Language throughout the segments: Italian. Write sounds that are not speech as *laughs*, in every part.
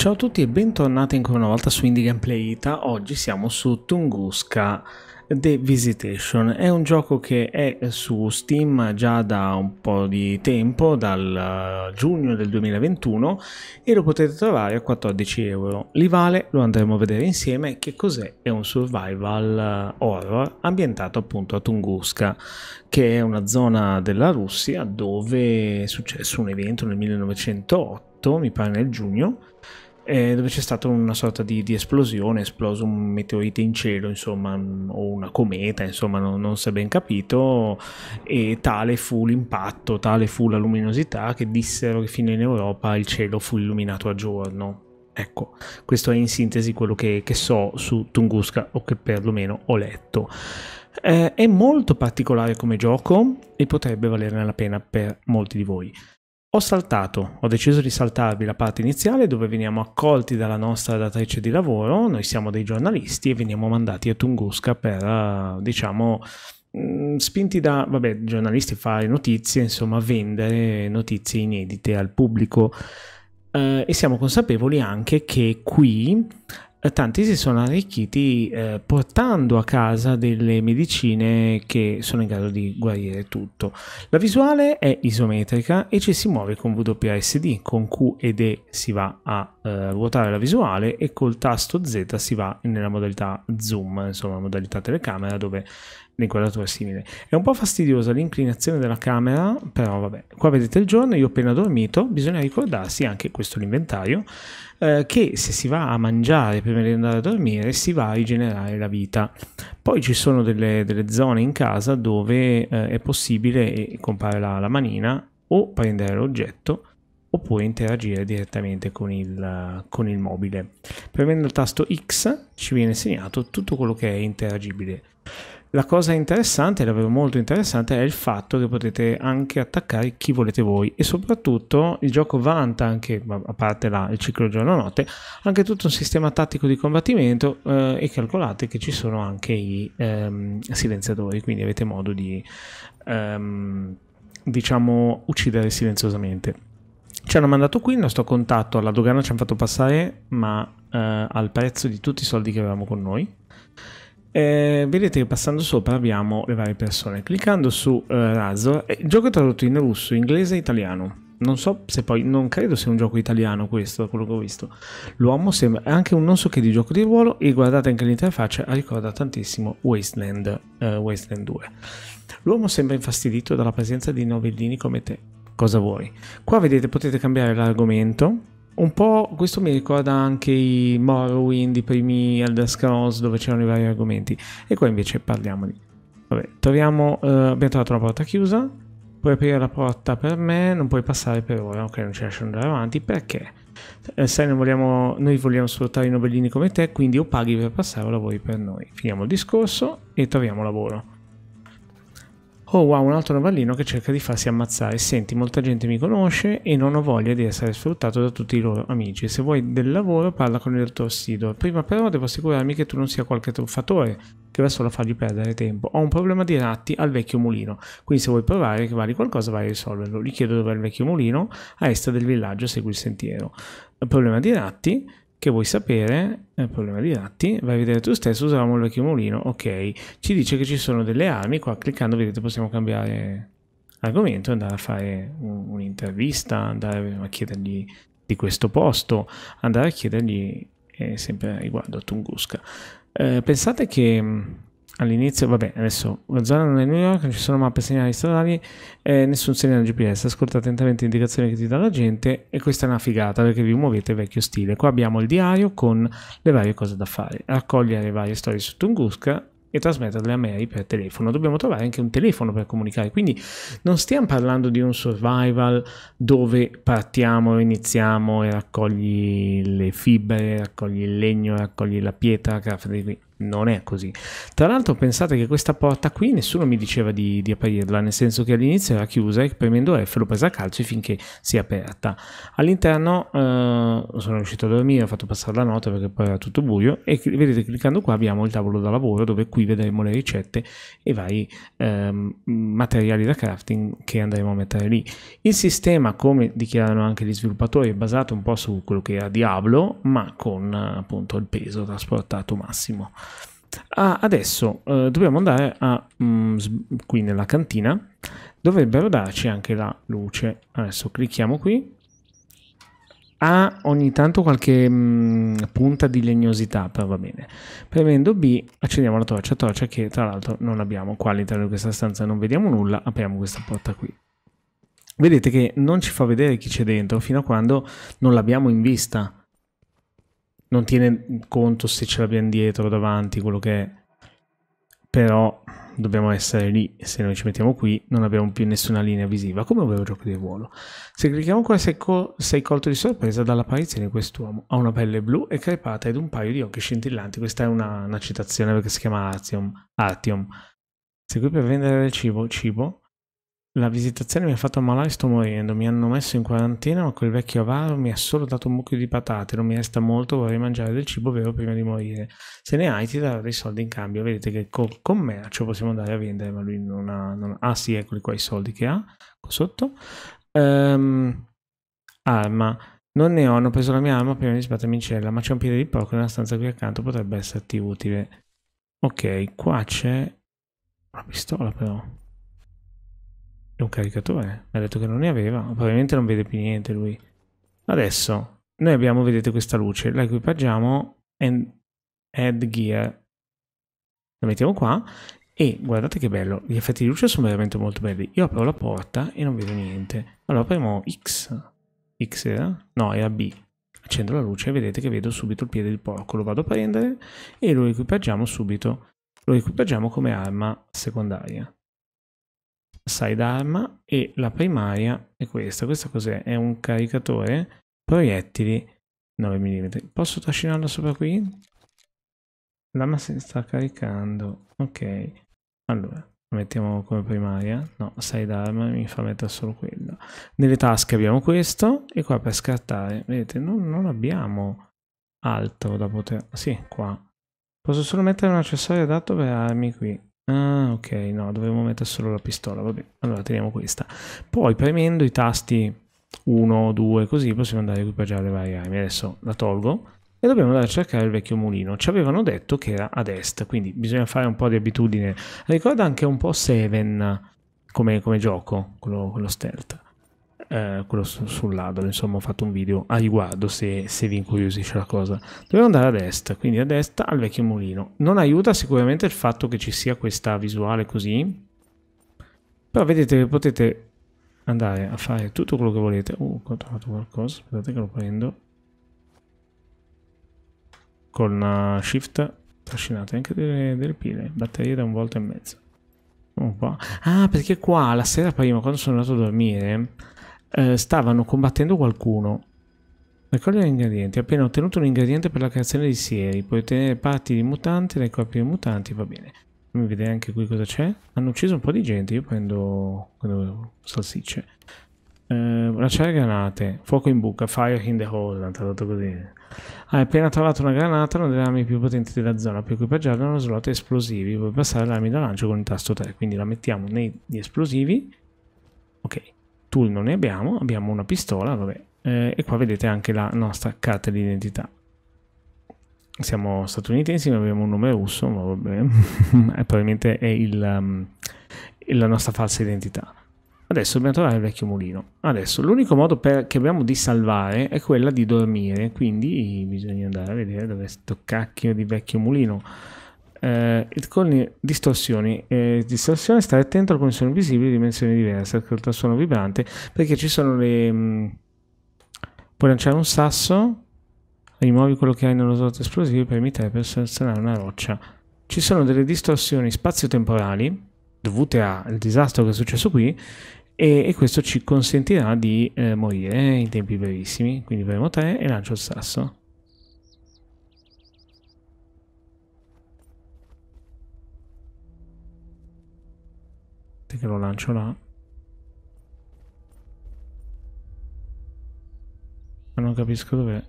Ciao a tutti e bentornati ancora una volta su Indie Gameplay Ita. Oggi siamo su Tunguska The Visitation. È un gioco che è su Steam già da un po' di tempo, dal eh, giugno del 2021, e lo potete trovare a 14 euro. Li vale, lo andremo a vedere insieme, che cos'è? È un survival eh, horror ambientato appunto a Tunguska, che è una zona della Russia dove è successo un evento nel 1908, mi pare nel giugno, eh, dove c'è stata una sorta di, di, esplosione, esploso un meteorite in cielo, insomma, mm, o una cometa, insomma, non, non si è ben capito, e tale fu l'impatto, tale fu la luminosità che dissero che fino in Europa il cielo fu illuminato a giorno. Ecco, questo è in sintesi quello che, che so su Tunguska o che perlomeno ho letto. Eh, è molto particolare come gioco e potrebbe valerne la pena per molti di voi. Ho saltato, ho deciso di saltarvi la parte iniziale dove veniamo accolti dalla nostra datrice di lavoro, noi siamo dei giornalisti e veniamo mandati a Tunguska per, eh, diciamo, mm, spinti da, vabbè, giornalisti fare notizie, insomma, vendere notizie inedite al pubblico. Eh, e siamo consapevoli anche che qui eh, tanti si sono arricchiti eh, portando a casa delle medicine che sono in grado di guarire tutto. La visuale è isometrica e ci si muove con WSD, con Q ed E si va a eh, ruotare la visuale e col tasto Z si va nella modalità zoom, insomma modalità telecamera dove l'inquadratura è simile. È un po' fastidiosa l'inclinazione della camera, però vabbè, qua vedete il giorno, io ho appena dormito, bisogna ricordarsi anche questo l'inventario, eh, che se si va a mangiare prima di andare a dormire si va a rigenerare la vita. Poi ci sono delle, delle zone in casa dove eh, è possibile, e compare la, la manina, o prendere l'oggetto oppure interagire direttamente con il, con il mobile. Premendo il tasto X ci viene segnato tutto quello che è interagibile. La cosa interessante, davvero molto interessante, è il fatto che potete anche attaccare chi volete voi e soprattutto il gioco vanta anche, a parte là, il ciclo giorno-notte, anche tutto un sistema tattico di combattimento eh, e calcolate che ci sono anche i ehm, silenziatori, quindi avete modo di, ehm, diciamo, uccidere silenziosamente. Ci hanno mandato qui il nostro contatto alla dogana, ci hanno fatto passare, ma eh, al prezzo di tutti i soldi che avevamo con noi. Eh, vedete che passando sopra abbiamo le varie persone. Cliccando su eh, Razor, il gioco è tradotto in russo, inglese e italiano. Non so se poi, non credo sia un gioco italiano questo, quello che ho visto. L'uomo sembra è anche un non so che di gioco di ruolo e guardate anche l'interfaccia, ricorda tantissimo Wasteland, eh, Wasteland 2. L'uomo sembra infastidito dalla presenza di novellini come te cosa vuoi. Qua vedete potete cambiare l'argomento. Un po' questo mi ricorda anche i Morrowind, i primi Elder Scrolls dove c'erano i vari argomenti. E qua invece parliamo di... Vabbè, troviamo, eh, abbiamo trovato una porta chiusa, puoi aprire la porta per me, non puoi passare per ora, ok non ci lascio andare avanti, perché? Eh, sai, noi vogliamo, noi vogliamo sfruttare i novellini come te, quindi o paghi per passare o lavori per noi. Finiamo il discorso e troviamo lavoro. Oh wow, un altro novellino che cerca di farsi ammazzare. Senti, molta gente mi conosce e non ho voglia di essere sfruttato da tutti i loro amici. Se vuoi del lavoro, parla con il dottor Sidor. Prima però devo assicurarmi che tu non sia qualche truffatore che va solo a fargli perdere tempo. Ho un problema di ratti al vecchio mulino, quindi se vuoi provare che vali qualcosa vai a risolverlo. Gli chiedo dove è il vecchio mulino, a est del villaggio, segui il sentiero. Il problema di ratti che vuoi sapere, è il problema di atti, vai a vedere tu stesso, usavamo il vecchio mulino, ok, ci dice che ci sono delle armi, qua cliccando vedete possiamo cambiare argomento, andare a fare un'intervista, andare a chiedergli di questo posto, andare a chiedergli eh, sempre riguardo a Tunguska. Eh, pensate che mm, all'inizio, vabbè, adesso la zona non è New York, non ci sono mappe segnali stradali, eh, nessun segnale GPS, ascolta attentamente le indicazioni che ti dà la gente e questa è una figata perché vi muovete vecchio stile. Qua abbiamo il diario con le varie cose da fare, raccogliere le varie storie su Tunguska e trasmetterle a Mary per telefono. Dobbiamo trovare anche un telefono per comunicare, quindi non stiamo parlando di un survival dove partiamo, iniziamo e raccogli le fibre, raccogli il legno, raccogli la pietra, crafti non è così. Tra l'altro pensate che questa porta qui nessuno mi diceva di, di aprirla, nel senso che all'inizio era chiusa e premendo F l'ho presa a calcio finché si è aperta. All'interno eh, sono riuscito a dormire, ho fatto passare la notte perché poi era tutto buio e vedete cliccando qua abbiamo il tavolo da lavoro dove qui vedremo le ricette e vari eh, materiali da crafting che andremo a mettere lì. Il sistema come dichiarano anche gli sviluppatori è basato un po' su quello che era Diablo ma con appunto il peso trasportato massimo. Ah, adesso eh, dobbiamo andare a, mh, mm, qui nella cantina, dovrebbero darci anche la luce. Adesso clicchiamo qui. Ha ogni tanto qualche mh, mm, punta di legnosità, però va bene. Premendo B accendiamo la torcia, torcia che tra l'altro non abbiamo qua all'interno di questa stanza, non vediamo nulla, apriamo questa porta qui. Vedete che non ci fa vedere chi c'è dentro fino a quando non l'abbiamo in vista non tiene conto se ce l'abbiamo dietro, davanti, quello che è. Però dobbiamo essere lì, se noi ci mettiamo qui non abbiamo più nessuna linea visiva, come un vero gioco di ruolo. Se clicchiamo qua sei, co sei colto di sorpresa dall'apparizione di quest'uomo. Ha una pelle blu e crepata ed un paio di occhi scintillanti. Questa è una, una citazione perché si chiama Artium. Artium. Se qui per vendere il cibo, cibo, la visitazione mi ha fatto ammalare e sto morendo. Mi hanno messo in quarantena, ma quel vecchio avaro mi ha solo dato un mucchio di patate. Non mi resta molto, vorrei mangiare del cibo vero prima di morire. Se ne hai, ti darò dei soldi in cambio. Vedete che col commercio possiamo andare a vendere, ma lui non ha. Non... Ah, sì, eccoli qua i soldi che ha. Qua sotto. Um, arma. Non ne ho, hanno preso la mia arma prima di sbattermi in cella, ma c'è un piede di porco nella stanza qui accanto, potrebbe esserti utile. Ok, qua c'è una pistola però un caricatore. Ha detto che non ne aveva. Probabilmente non vede più niente lui. Adesso, noi abbiamo, vedete, questa luce. La equipaggiamo and add gear. La mettiamo qua. E guardate che bello. Gli effetti di luce sono veramente molto belli. Io apro la porta e non vedo niente. Allora premo X. X era? No, era B. Accendo la luce e vedete che vedo subito il piede di porco. Lo vado a prendere e lo equipaggiamo subito. Lo equipaggiamo come arma secondaria sidearm e la primaria è questa. Questa cos'è? È un caricatore proiettili 9 mm. Posso trascinarlo sopra qui? La massa sta caricando. Ok. Allora, mettiamo come primaria. No, sidearm mi fa mettere solo quella. Nelle tasche abbiamo questo e qua per scartare, vedete, non, non abbiamo altro da poter... Sì, qua. Posso solo mettere un accessorio adatto per armi qui. Ah, ok, no, dovevo mettere solo la pistola, vabbè, allora teniamo questa. Poi premendo i tasti 1, 2, così possiamo andare a equipaggiare le varie armi. Adesso la tolgo e dobbiamo andare a cercare il vecchio mulino. Ci avevano detto che era ad est, quindi bisogna fare un po' di abitudine. Ricorda anche un po' Seven come, come gioco, quello, quello stealth. Eh, quello su, sul ladro, insomma ho fatto un video a riguardo se, se vi incuriosisce la cosa. Dobbiamo andare a destra, quindi a destra al vecchio mulino. Non aiuta sicuramente il fatto che ci sia questa visuale così, però vedete che potete andare a fare tutto quello che volete. Uh, ho trovato qualcosa, aspettate che lo prendo. Con eh, shift trascinate anche delle, delle pile, batterie da un volto e mezzo. Oh, ah, perché qua la sera prima, quando sono andato a dormire, eh, stavano combattendo qualcuno. Raccogliere ingredienti. Appena ottenuto un ingrediente per la creazione di sieri. Puoi ottenere parti di mutanti dai corpi di mutanti, va bene. Fammi vedere anche qui cosa c'è. Hanno ucciso un po' di gente, io prendo, prendo salsicce. Eh, lanciare granate, fuoco in buca, fire in the hole, tradotto così. Ah, hai appena trovato una granata, una delle armi più potenti della zona, per equipaggiarla hanno slot esplosivi, puoi passare le armi da lancio con il tasto 3, quindi la mettiamo negli esplosivi. Ok tool non ne abbiamo, abbiamo una pistola, vabbè, eh, e qua vedete anche la nostra carta d'identità. Siamo statunitensi, ma abbiamo un nome russo, ma vabbè, *laughs* probabilmente è il, um, la nostra falsa identità. Adesso dobbiamo trovare il vecchio mulino. Adesso l'unico modo per, che abbiamo di salvare è quella di dormire, quindi bisogna andare a vedere dove è sto cacchio di vecchio mulino eh, con distorsioni. Eh, distorsione, stare attento, alcuni sono visibili, dimensioni diverse, anche suono vibrante, perché ci sono le... Mh, mm, puoi lanciare un sasso, rimuovi quello che hai nello slot esplosivo per imitare per selezionare una roccia. Ci sono delle distorsioni spazio-temporali, dovute al disastro che è successo qui, e, e questo ci consentirà di eh, morire in tempi brevissimi. Quindi premo 3 e lancio il sasso. Aspetta che lo lancio là. Ma non capisco dov'è.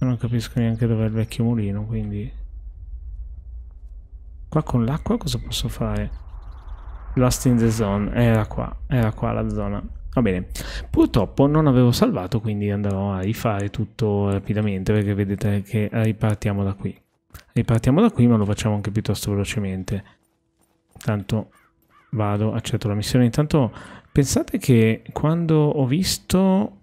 Non capisco neanche dov'è il vecchio mulino, quindi... Qua con l'acqua cosa posso fare? Lost in the zone. Era qua, era qua la zona. Va bene, purtroppo non avevo salvato, quindi andrò a rifare tutto rapidamente perché vedete che ripartiamo da qui. Ripartiamo da qui, ma lo facciamo anche piuttosto velocemente. Intanto vado, accetto la missione. Intanto pensate che quando ho visto,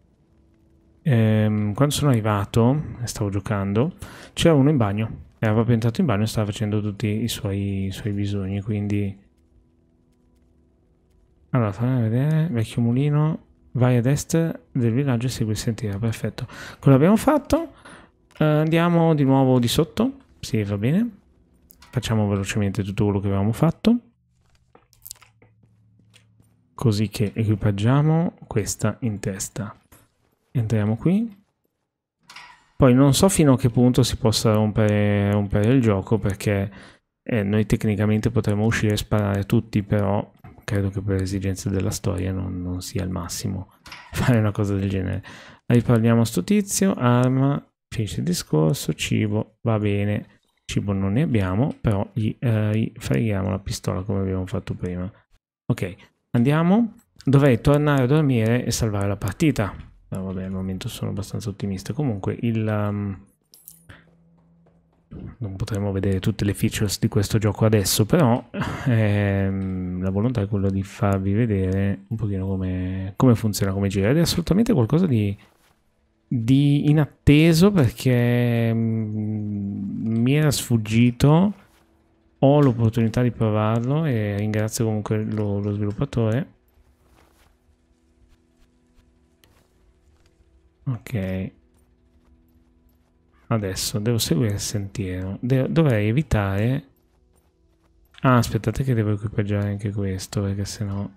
ehm, quando sono arrivato, e stavo giocando, c'era uno in bagno. Era proprio entrato in bagno e stava facendo tutti i suoi, i suoi bisogni, quindi allora, fammi vedere, vecchio mulino, vai ad est del villaggio e segui il sentiero, perfetto. Quello abbiamo fatto, uh, andiamo di nuovo di sotto, sì va bene, facciamo velocemente tutto quello che avevamo fatto. Così che equipaggiamo questa in testa. Entriamo qui. Poi non so fino a che punto si possa rompere, rompere il gioco perché eh, noi tecnicamente potremmo uscire e sparare tutti, però credo che per esigenze della storia non, non sia il massimo *laughs* fare una cosa del genere. Riparliamo a sto tizio, arma, finisce il discorso, cibo, va bene, cibo non ne abbiamo, però gli eh, freghiamo la pistola come abbiamo fatto prima. Ok, andiamo. Dovrei tornare a dormire e salvare la partita. Ah, vabbè, al momento sono abbastanza ottimista. Comunque, il... Um, non potremo vedere tutte le features di questo gioco adesso, però ehm, la volontà è quella di farvi vedere un pochino come, come funziona, come gira. Ed è assolutamente qualcosa di, di inatteso perché mh, mm, mi era sfuggito, ho l'opportunità di provarlo e ringrazio comunque lo, lo sviluppatore. Ok, Adesso devo seguire il sentiero. De dovrei evitare... Ah, aspettate che devo equipaggiare anche questo, perché sennò...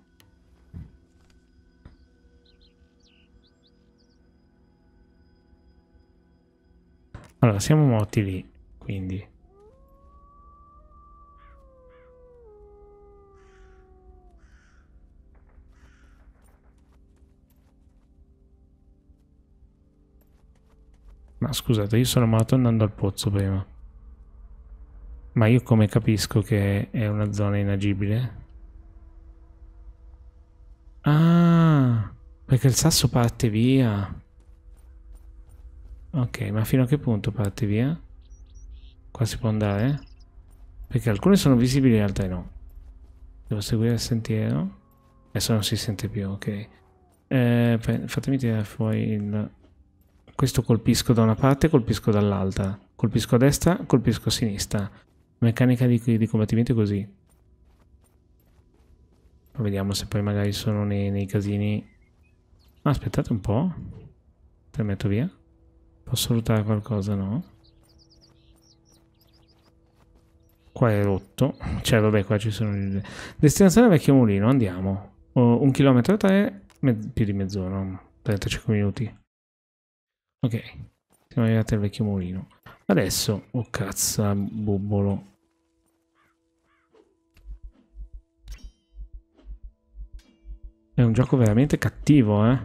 Allora, siamo morti lì, quindi... Ma scusate, io sono andato andando al pozzo prima. Ma io come capisco che è una zona inagibile? Ah, perché il sasso parte via. Ok, ma fino a che punto parte via? Qua si può andare? Perché alcune sono visibili e altre no. Devo seguire il sentiero. Adesso non si sente più, ok. Eh, fatemi tirare fuori il questo colpisco da una parte, colpisco dall'altra. Colpisco a destra, colpisco a sinistra. Meccanica di, di combattimento è così. vediamo se poi magari sono nei, nei casini... Ah, aspettate un po'. Te metto via. Posso lottare qualcosa, no? Qua è rotto. Cioè, vabbè, qua ci sono... Le... Destinazione vecchio mulino, andiamo. Oh, un chilometro a tre, più di mezz'ora, 35 minuti. Ok, siamo arrivati al vecchio mulino. Adesso, oh cazzo, bubbolo. È un gioco veramente cattivo, eh.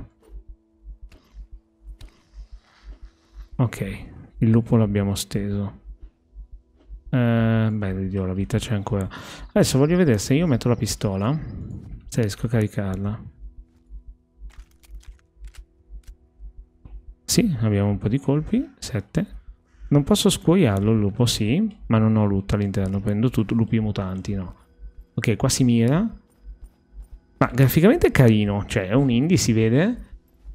Ok, il lupo l'abbiamo steso. Eh, beh, Dio, la vita c'è ancora. Adesso voglio vedere se io metto la pistola, se riesco a caricarla. Sì, abbiamo un po' di colpi. 7. Non posso scuoiarlo il lupo, sì, ma non ho loot all'interno, prendo tutto, lupi mutanti, no. Ok, qua si mira. Ma graficamente è carino, cioè è un indie, si vede,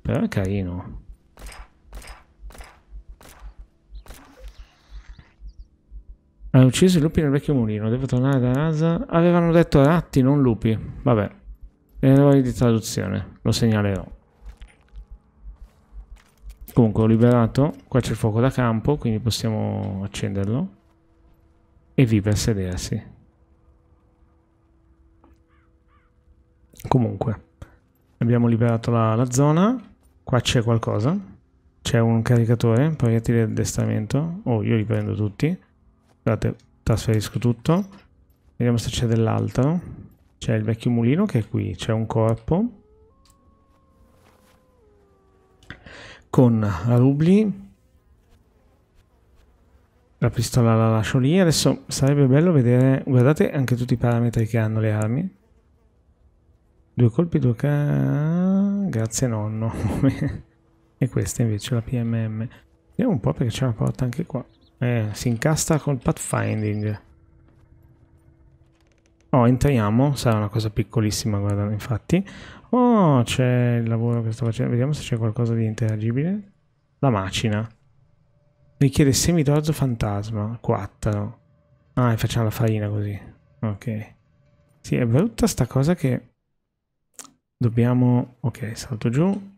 però è carino. Hanno ucciso i lupi nel vecchio mulino, devo tornare da NASA. Avevano detto ratti, non lupi. Vabbè, errori di traduzione, lo segnalerò. Comunque ho liberato, qua c'è il fuoco da campo, quindi possiamo accenderlo. E viva sedersi. Comunque, abbiamo liberato la, la zona. Qua c'è qualcosa. C'è un caricatore, proiettili di addestramento. Oh, io li prendo tutti. Guardate, trasferisco tutto. Vediamo se c'è dell'altro. C'è il vecchio mulino che è qui, c'è un corpo. con Rubli. La pistola la lascio lì. Adesso sarebbe bello vedere... Guardate anche tutti i parametri che hanno le armi. Due colpi, due ca... Grazie nonno. *laughs* e questa invece la PMM. Vediamo un po' perché c'è una porta anche qua. Eh, si incasta col pathfinding. Oh, entriamo. Sarà una cosa piccolissima, guarda, infatti. Oh, c'è il lavoro che sto facendo. Vediamo se c'è qualcosa di interagibile. La macina. Richiede semi d'orzo fantasma. 4. Ah, e facciamo la farina così. Ok. Sì, è brutta sta cosa che... Dobbiamo... Ok, salto giù.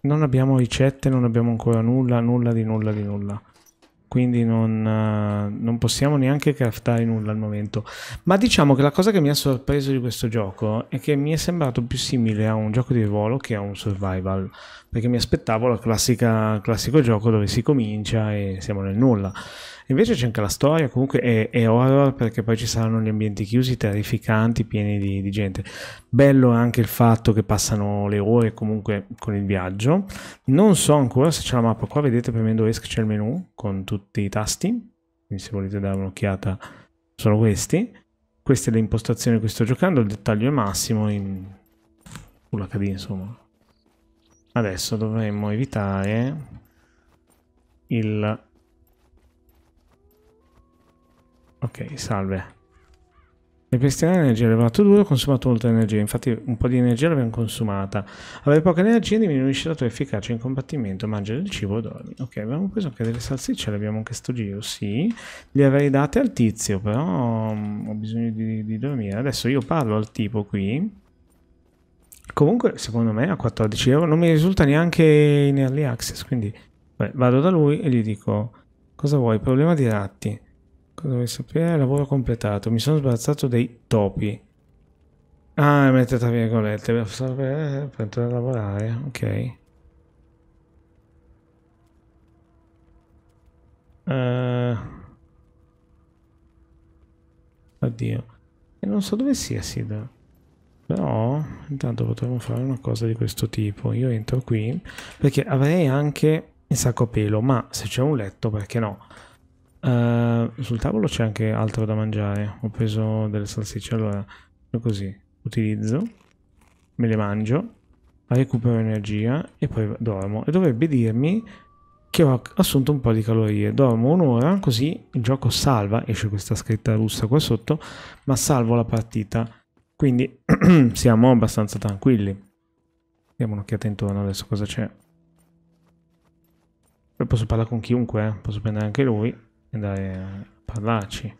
Non abbiamo ricette, non abbiamo ancora nulla, nulla di nulla di nulla quindi non, eh, non, possiamo neanche craftare nulla al momento. Ma diciamo che la cosa che mi ha sorpreso di questo gioco è che mi è sembrato più simile a un gioco di ruolo che a un survival, perché mi aspettavo il classico gioco dove si comincia e siamo nel nulla. Invece c'è anche la storia, comunque è, è, horror perché poi ci saranno gli ambienti chiusi, terrificanti, pieni di, di gente. Bello anche il fatto che passano le ore comunque con il viaggio. Non so ancora se c'è la mappa qua, vedete premendo ESC c'è il menu con tutti i tasti, quindi se volete dare un'occhiata sono questi. Queste le impostazioni che sto giocando, il dettaglio è massimo in full HD insomma. Adesso dovremmo evitare il Ok, salve. Nel ripristinare l'energia elevato 2 ho consumato molta energia, infatti un po' di energia l'abbiamo consumata. Avere poca energia diminuisce la tua efficacia in combattimento, mangia del cibo e dormi. Ok, abbiamo preso anche delle salsicce, le abbiamo anche sto giro, sì. Le avrei date al tizio, però mm, ho bisogno di, di dormire. Adesso io parlo al tipo qui. Comunque, secondo me a 14 euro non mi risulta neanche in early access, quindi... Beh, vado da lui e gli dico, cosa vuoi? Problema di ratti. Cosa dovevi sapere? Eh, lavoro completato. Mi sono sbarazzato dei topi. Ah, mette tra virgolette. Devo eh, sapere per entrare a lavorare. Ok. Uh... Oddio. E non so dove sia Sid. Però intanto potremmo fare una cosa di questo tipo. Io entro qui perché avrei anche il sacco a pelo, ma se c'è un letto perché no? Uh, sul tavolo c'è anche altro da mangiare. Ho preso delle salsicce. Allora, così. Utilizzo. Me le mangio. Recupero energia. E poi dormo. E dovrebbe dirmi che ho assunto un po' di calorie. Dormo un'ora, così il gioco salva. Esce questa scritta russa qua sotto. Ma salvo la partita. Quindi *clears throat* siamo abbastanza tranquilli. Diamo un'occhiata intorno adesso cosa c'è. Posso parlare con chiunque, eh? posso prendere anche lui andare a parlarci.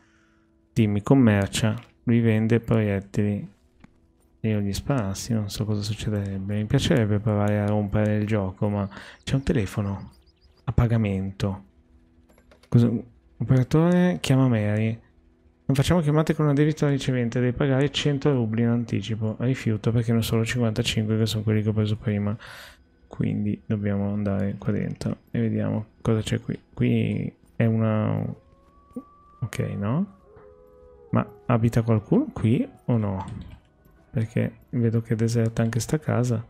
Timmy commercia, lui vende proiettili e io gli sparassi, non so cosa succederebbe. Mi piacerebbe provare a rompere il gioco, ma c'è un telefono a pagamento. Cosa... Operatore chiama Mary. Non facciamo chiamate con una debita ricevente, devi pagare 100 rubli in anticipo. Rifiuto perché non sono 55 che sono quelli che ho preso prima. Quindi dobbiamo andare qua dentro e vediamo cosa c'è qui. Qui è una... Ok, no? Ma abita qualcuno qui o no? Perché vedo che è deserta anche sta casa.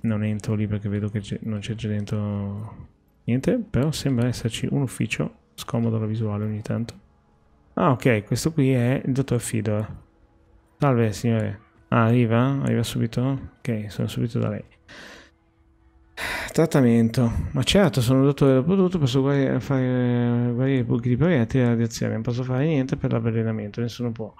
Non entro lì perché vedo che non c'è già dentro niente, però sembra esserci un ufficio scomodo la visuale ogni tanto. Ah, ok, questo qui è il dottor Fidor. Salve, signore. Ah, arriva? Arriva subito? Ok, sono subito da lei. Trattamento. Ma certo, sono un dottore del prodotto, posso guarire, fare guarire buchi di proiettili e radiazione. Non posso fare niente per l'avvelenamento, nessuno può.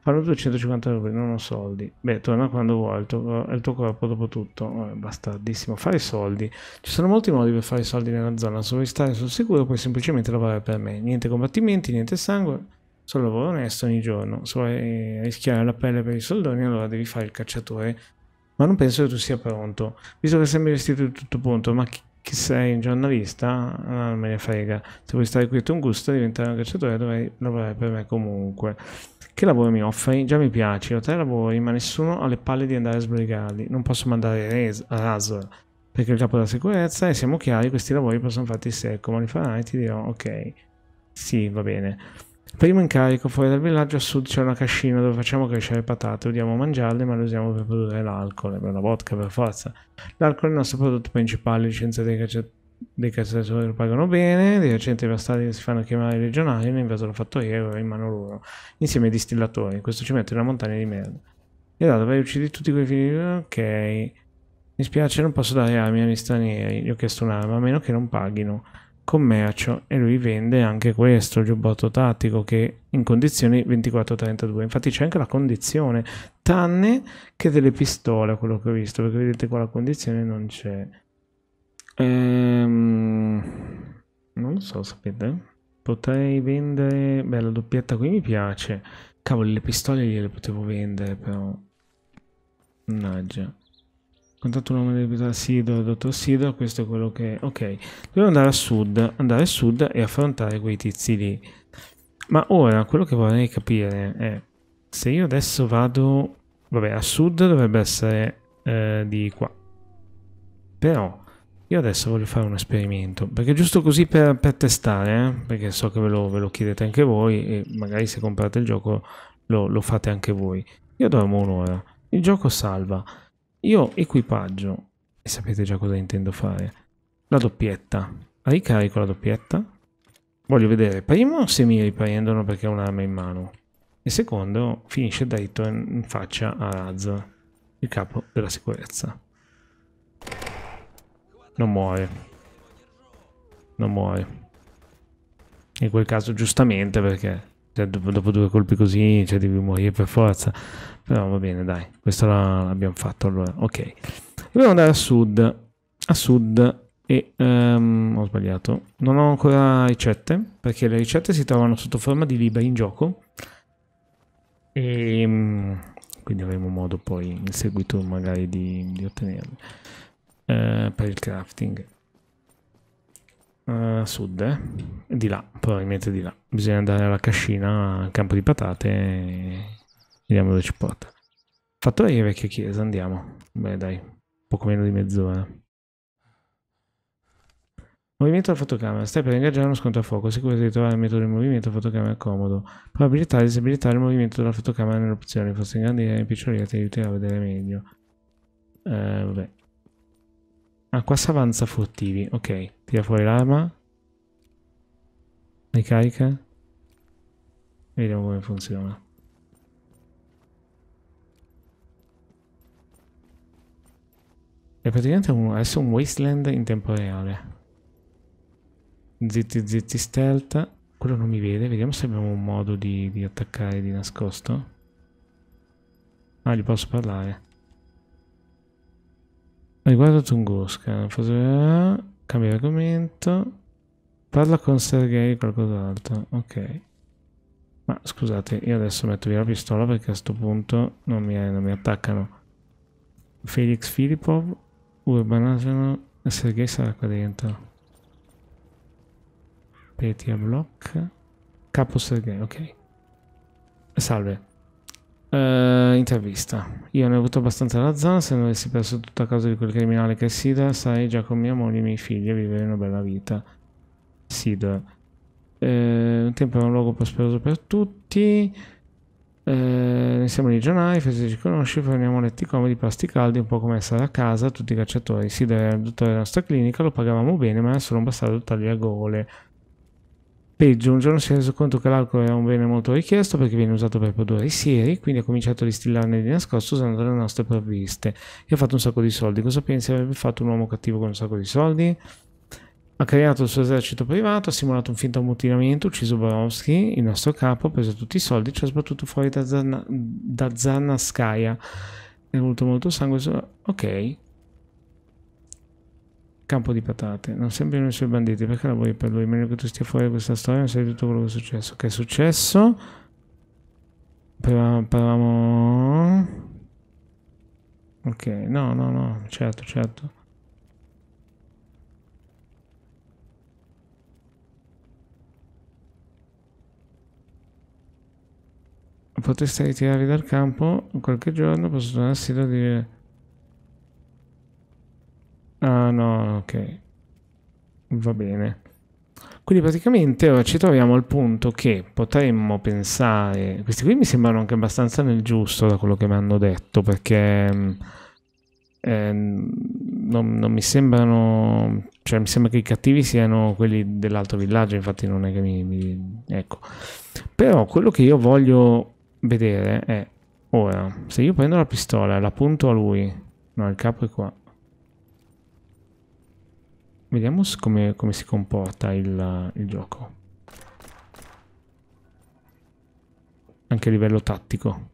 Fanno 250 rubli, non ho soldi. Beh, torna quando vuoi, il tuo, il tuo corpo dopo tutto. Oh, bastardissimo. Fare soldi. Ci sono molti modi per fare soldi nella zona, solo stare sul sicuro puoi semplicemente lavorare per me. Niente combattimenti, niente sangue, solo lavoro onesto ogni giorno. Se vuoi rischiare la pelle per i soldoni, allora devi fare il cacciatore ma non penso che tu sia pronto, visto che sembri vestito di tutto punto, ma chi, chi sei un giornalista? Ah, non me ne frega. Se vuoi stare qui a un gusto e diventare un cacciatore dovrei lavorare per me comunque. Che lavoro mi offri? Già mi piace, ho tre lavori, ma nessuno ha le palle di andare a sbrigarli. Non posso mandare res- Razor, perché il capo della sicurezza, e siamo chiari, questi lavori possono farti secco, ma li farai ti dirò ok. Sì, va bene. Primo incarico, fuori dal villaggio a sud c'è una cascina dove facciamo crescere patate, odiamo mangiarle ma le usiamo per produrre l'alcol, per la vodka per forza. L'alcol è il nostro prodotto principale, licenza dei, caccia... dei cacciatori lo pagano bene, di recente i bastardi si fanno chiamare legionari, hanno invaso la fattoria e ora in mano loro, insieme ai distillatori, questo ci mette una montagna di merda. E là dovrei uccidere tutti quei figli, ok... Mi spiace, non posso dare armi agli stranieri. Gli ho chiesto un'arma, a meno che non paghino commercio e lui vende anche questo giubbotto tattico che in condizioni 24-32 infatti c'è anche la condizione tranne che delle pistole quello che ho visto perché vedete qua la condizione non c'è ehm, non lo so sapete potrei vendere beh la doppietta qui mi piace cavolo le pistole gliele potevo vendere però mannaggia Contatto un uomo dell'ospedale il dottor Sido, questo è quello che... Ok, dobbiamo andare a sud, andare a sud e affrontare quei tizi lì. Ma ora, quello che vorrei capire è... Se io adesso vado... Vabbè, a sud dovrebbe essere eh, di qua. Però... Io adesso voglio fare un esperimento, perché giusto così per, per testare, eh? perché so che ve lo, ve lo, chiedete anche voi e magari se comprate il gioco lo, lo fate anche voi. Io dormo un'ora, il gioco salva, io equipaggio, e sapete già cosa intendo fare, la doppietta. Ricarico la doppietta. Voglio vedere, primo, se mi riprendono perché ho un'arma in mano. E secondo, finisce dritto in faccia a Raz, il capo della sicurezza. Non muore. Non muore. In quel caso giustamente perché cioè, dopo, dopo, due colpi così, cioè, devi morire per forza. Però va bene, dai, questo l'abbiamo fatto allora. Ok, dobbiamo andare a sud. A sud e um, ho sbagliato. Non ho ancora ricette, perché le ricette si trovano sotto forma di libri in gioco. E um, quindi avremo modo poi in seguito magari di, di ottenerli uh, eh, per il crafting. Eh, sud, eh? di là, probabilmente di là. Bisogna andare alla cascina, al campo di patate e vediamo dove ci porta. Fattoria di vecchia chiesa, andiamo. Beh dai, poco meno di mezz'ora. Movimento della fotocamera. Stai per ingaggiare uno scontro a fuoco. Sicuro di trovare il metodo di movimento della fotocamera comodo. Probabilità abilitare e disabilitare il movimento della fotocamera nelle opzioni. Forse ingrandire e impicciolire ti aiuterà a vedere meglio. Eh, vabbè. Ah, qua si avanza furtivi. Ok, tira fuori l'arma. Ricarica. Vediamo come funziona. È praticamente un, adesso un wasteland in tempo reale. Zitti zitti stealth. Quello non mi vede. Vediamo se abbiamo un modo di, di attaccare di nascosto. Ah, gli posso parlare. Riguardo Tunguska, cambia argomento, parla con Sergei qualcos'altro, ok. Ma scusate, io adesso metto via la pistola perché a questo punto non mi, non mi attaccano. Felix Filipov, Urban Asano e Sergei sarà qua dentro. Petia Block, capo Sergei, ok. Salve. Uh, intervista. Io ne ho avuto abbastanza la zona, se non avessi perso tutto a causa di quel criminale che è Sidor, sarei già con mia moglie e i miei figli a vivere una bella vita. Sidor. Uh, eh, un tempo era un luogo prosperoso per tutti. Uh, ne siamo regionali, se ci conosci, forniamo letti comodi, pasti caldi, un po' come essere a casa, tutti i cacciatori. Sidor era il dottore della nostra clinica, lo pagavamo bene, ma era solo un bastardo tagliagole. gole Peggio, un giorno si è reso conto che l'alcol era un bene molto richiesto perché viene usato per produrre i sieri, quindi ha cominciato a distillarne di nascosto usando le nostre provviste e ha fatto un sacco di soldi. Cosa pensi avrebbe fatto un uomo cattivo con un sacco di soldi? Ha creato il suo esercito privato, ha simulato un finto ammutinamento, ucciso Borowski, il nostro capo, ha preso tutti i soldi, ci ha sbattuto fuori da, Zarna, da Zarnaskaya. È venuto molto sangue. Ok, Campo di patate, non sembrano i suoi banditi, perché la vuoi per lui? Meglio che tu stia fuori da questa storia, non sai tutto quello che è successo. Che è successo? Parlavamo... parlavamo... Ok, no, no, no, certo, certo. Potresti ritirarvi dal campo qualche giorno, posso tornare a Silo e dire Ah no, ok. Va bene. Quindi praticamente ora ci troviamo al punto che potremmo pensare... Questi qui mi sembrano anche abbastanza nel giusto da quello che mi hanno detto, perché... Eh, non, non, mi sembrano... Cioè mi sembra che i cattivi siano quelli dell'altro villaggio, infatti non è che mi, mi... Ecco. Però quello che io voglio vedere è... Ora, se io prendo la pistola e la punto a lui... No, il capo è qua. Vediamo come, come si comporta il, il gioco. Anche a livello tattico.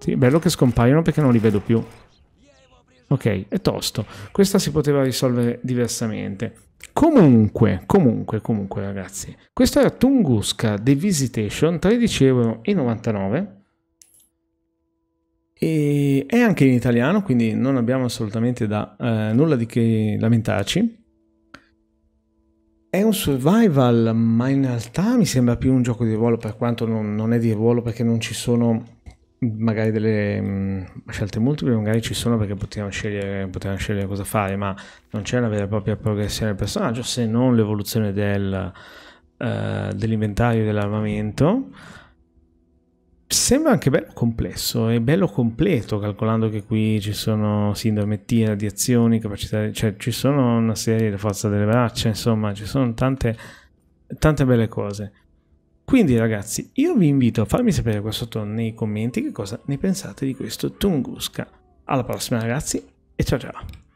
Sì, bello che scompaiono perché non li vedo più. Ok, è tosto. Questa si poteva risolvere diversamente. Comunque, comunque, comunque ragazzi, questo era Tunguska The Visitation, 13,99€. E è anche in italiano, quindi non abbiamo assolutamente da, eh, nulla di che lamentarci. È un survival, ma in realtà mi sembra più un gioco di ruolo, per quanto non, non è di ruolo perché non ci sono magari delle mh, mm, scelte multiple magari ci sono perché potevano scegliere, potevano scegliere, cosa fare ma non c'è una vera e propria progressione del personaggio se non l'evoluzione del, uh, dell'inventario dell'armamento sembra anche bello complesso e bello completo calcolando che qui ci sono sindrome T, radiazioni, capacità cioè ci sono una serie di forza delle braccia insomma ci sono tante, tante belle cose quindi ragazzi, io vi invito a farmi sapere qua sotto nei commenti che cosa ne pensate di questo Tunguska. Alla prossima ragazzi e ciao ciao!